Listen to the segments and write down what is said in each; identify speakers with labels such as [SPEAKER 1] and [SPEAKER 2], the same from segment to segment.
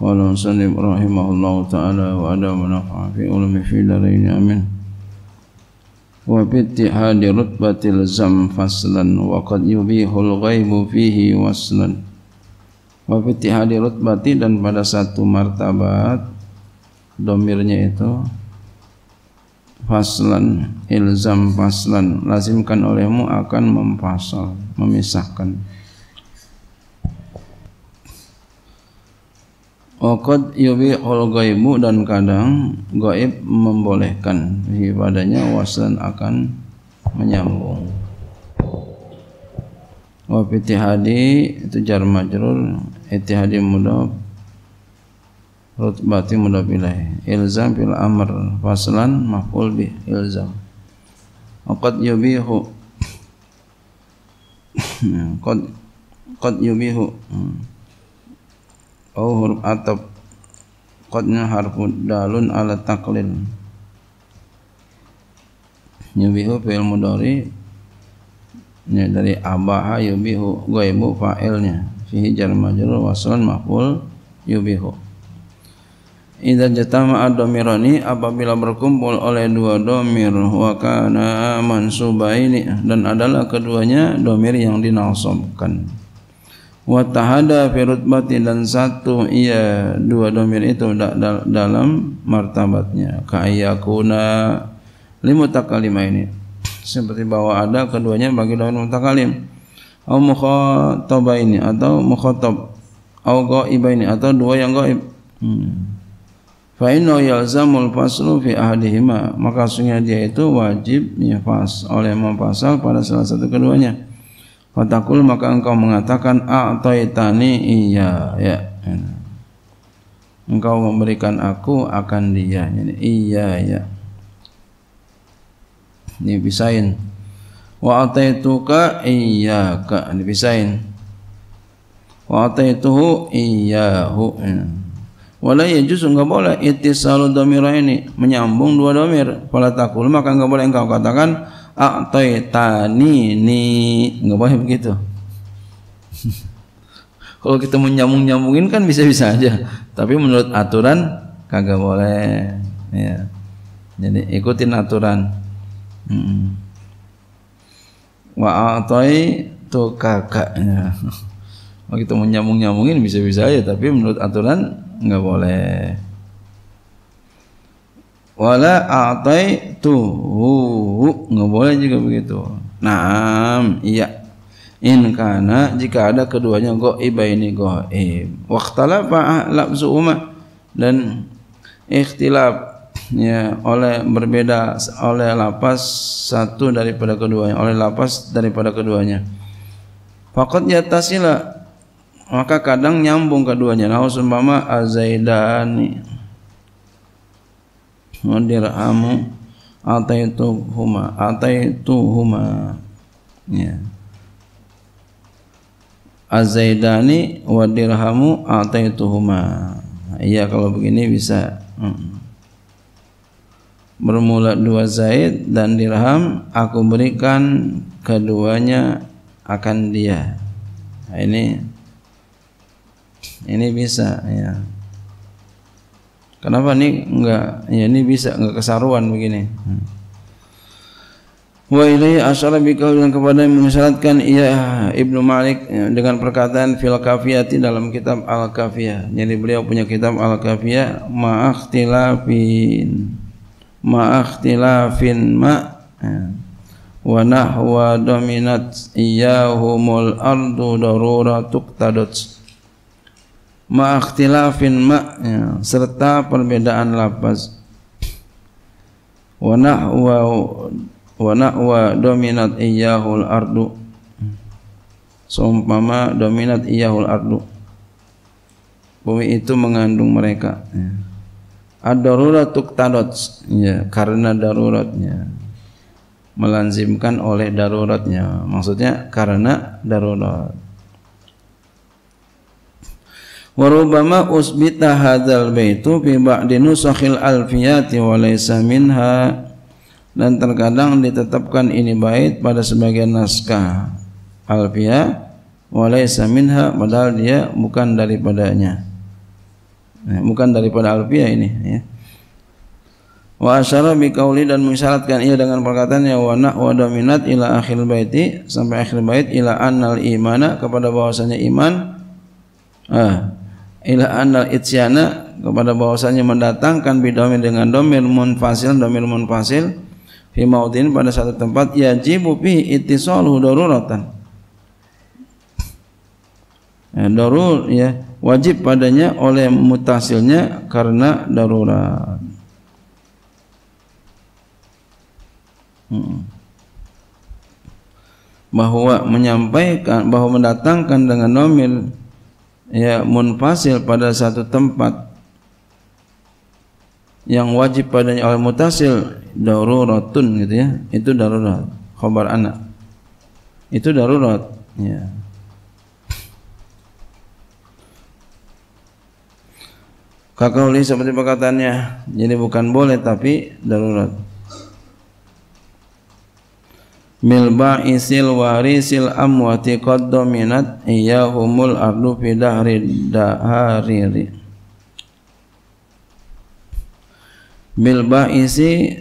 [SPEAKER 1] قال وسلم رحمه الله تعالى وأدام ونفع في علم في دارين آمين وباتحاد رتبة الزم فصلا وقد يبيح الغيب فيه وصلا rutbati dan pada satu martabat domirnya itu faslan ilzam faslan lazimkan olehmu akan memfasal memisahkan Wakat yubi gaibu dan kadang gaib membolehkan padanya waslan akan menyambung. Wa hadi itu jar majrur, hadi mudah. rutbati mudah pilih. Ilzam bil amr faslan maf'ul bi ilzam. Wakad yubihu kod kod yubihu. Hmm. Oh huruf atap Kodnya harfu dalun ala taklil yubihu fi'il mudhari ya dari abaha yubihu ghaibu fa'ilnya fihi jar majrur waslun maf'ul yubihu Idza jatama ad-dhamirani apabila berkumpul oleh dua domir wa kana mansubaini dan adalah keduanya domir yang dinasabkan wa tahada fi rutbati dan satu ia dua domir itu da, da, dalam martabatnya ka ayyakuna limutakalima ini seperti bahwa ada keduanya bagi lawan mutakalim au ini atau mukhatab au ini atau dua yang gaib hmm. fa inna yalzamul faslu fi ahadihima maka sungguh dia itu wajib ya fas oleh mempasal pada salah satu keduanya Fatakul maka engkau mengatakan a'taitani iya ya. Engkau memberikan aku akan dia. ini iya ya. Ini bisain. Wa iya ka Ini bisain. Wa ataituhu hu. Wala yajuzu enggak boleh ittisalu dhamira ini menyambung dua domir. Fala takul maka enggak boleh engkau katakan tani ni nggak boleh begitu kalau kita mau nyambung nyambungin kan bisa bisa aja iya. tapi menurut aturan kagak boleh ya jadi ikutin aturan wa a'tai tuh kakaknya kalau kita nyambung nyambungin bisa bisa aja tapi menurut aturan nggak boleh wala itu nggak boleh juga begitu naam iya in kana jika ada keduanya go iba ini goib waktalapa lafzu umma dan ikhtilaf ya oleh berbeda oleh lapas satu daripada keduanya oleh lapas daripada keduanya fakot tasila maka kadang nyambung keduanya nah sumpama azaidani amu huma ataituhuma huma ya azaidani wa dirhamu huma iya kalau begini bisa hmm. bermula dua zaid dan dirham aku berikan keduanya akan dia nah, ini ini bisa ya Kenapa nih enggak? Ya ini bisa enggak kesaruan begini. Hmm. Wa ilaihi asyara bika dan kepada yang mengisyaratkan ia ya Ibnu Malik ya, dengan perkataan fil kafiyati dalam kitab Al Kafiyah. Jadi beliau punya kitab Al Kafiyah ma'akhtilafin ma'akhtilafin ma ya. wa nahwa dominat iyahumul ardu daruratuk tadats ma'akhtilafin ma ya, serta perbedaan lapas wa nahwa wa nahwa dominat iyahul ardu seumpama dominat iyahul ardu bumi itu mengandung mereka ya. ad-darurat tuqtadat ya karena daruratnya melanzimkan oleh daruratnya maksudnya karena darurat Warubama usbita hadzal baitu fi ba'di nusakhil alfiyati wa laysa minha dan terkadang ditetapkan ini bait pada sebagian naskah alfiya wa laysa minha padahal dia bukan daripadanya nah, bukan daripada alfiya ini ya wa asyara bi qauli dan mengisyaratkan ia dengan perkataannya wa na wa dominat ila akhir baiti sampai akhir bait ila annal imana kepada bahwasanya iman ah, ila anal itsyana kepada bahwasanya mendatangkan bidomir dengan domir munfasil domir munfasil fi maudin pada satu tempat yajibu fi ittisaluhu daruratan ya, darur ya wajib padanya oleh mutasilnya karena darurat hmm. bahwa menyampaikan bahwa mendatangkan dengan nomil ya munfasil pada satu tempat yang wajib padanya oleh mutasil daruratun gitu ya itu darurat khabar anak itu darurat ya Kakauli seperti perkataannya jadi bukan boleh tapi darurat bil ba'isil warisil amwati qad dominat humul ardu fi dahri dahariri bil ba'isi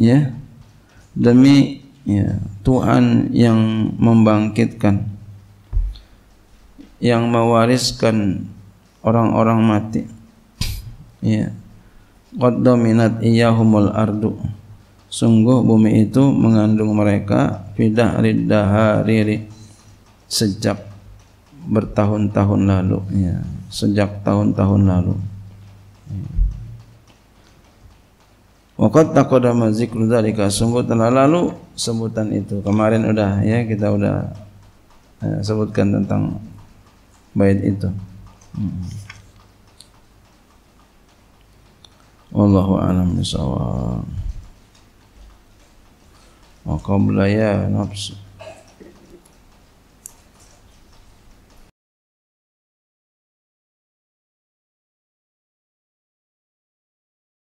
[SPEAKER 1] ya demi ya Tuhan yang membangkitkan yang mewariskan orang-orang mati ya qad dominat humul ardu sungguh bumi itu mengandung mereka bidah ridahariri sejak bertahun-tahun lalu ya sejak tahun-tahun lalu Waqad taqadama zikru dzalika sungguh telah lalu sebutan itu. Kemarin udah ya kita udah eh, sebutkan tentang bait itu. Hmm. Wallahu a'lam bishawab wa ya nafsu